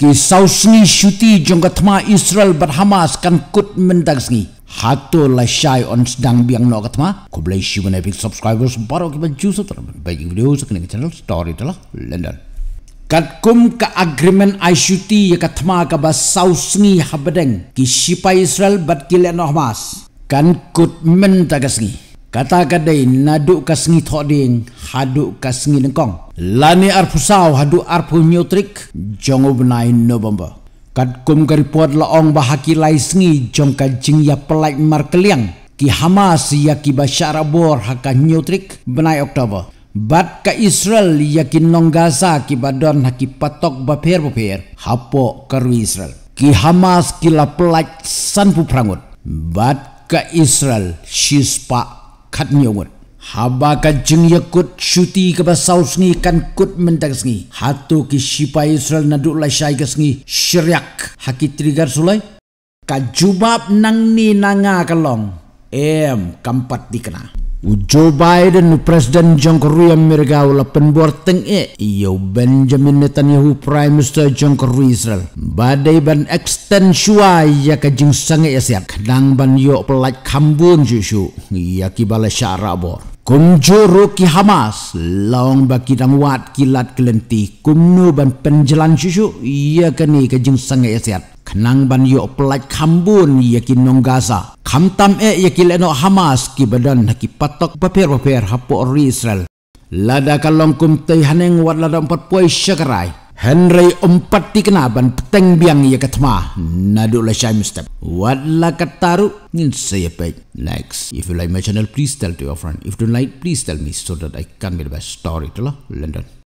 Kisau sengi syuti jongka tema Israel berhamas kan kut mendang sengi. Hato la syai on sedang biang no katma. Ko boleh syu mana big subscribers baru kita jusu terbaik Bagi video sekena channel story telah London. Kat kum ke agreement syuti ya katma ke bas sausni habedeng ki sipai Israel bat kilian no Hamas. Kan kut mendang sengi. Kata kadai nadu kasngi thoding hadu kasngi lengkong. Lani arpusau haduk arpu nyutrik jongob nain November. Kad kum keripuat laong bahaki laisngi jongka jing ya pelai markeliang. Ki Hamas ya ki Bashar Abor haka nyutrik benai Oktober. Bat ka Israel ya ki Nonggasa ki badon haki patok bapir-bapir hapo karu Israel. Ki Hamas ki la pelai sanpu perangut. Bat ka Israel shispa khát nhiều muộn hà ba cả chừng yêu cốt chú ti cả ba sau sni căn cốt israel nà đu lại sai cả sni shriak hà kí trigger nang ni nang a em kampat bắt đi u Joe Biden u Presiden Jongkorui Amerika u lapan buar tengi e. iya Benjamin Netanyahu Prime Minister Jongkorui Israel badai ban eksten shua iya ke sange ya siap kenang ban yo pelat kambun susu, iya kibale syara bor Kumjuru ki Hamas long baki dang wat kilat kelenti kumnu ban penjalan susu iya kani kejing sangai asiat khnang ban yo pelaj kambun yakin nong gaza khamtam e yakin leno hamas ki badan haki patok paper paper hapo ori israel lada kalong kum tei haneng wat lada empat poi syakrai Henry empat tikna ban peteng biang ia ya ketma nadu la syai mustab wat la kataru ngin saya baik next if you like my channel please tell to your friend if you don't like please tell me so that i can make the best story to lah london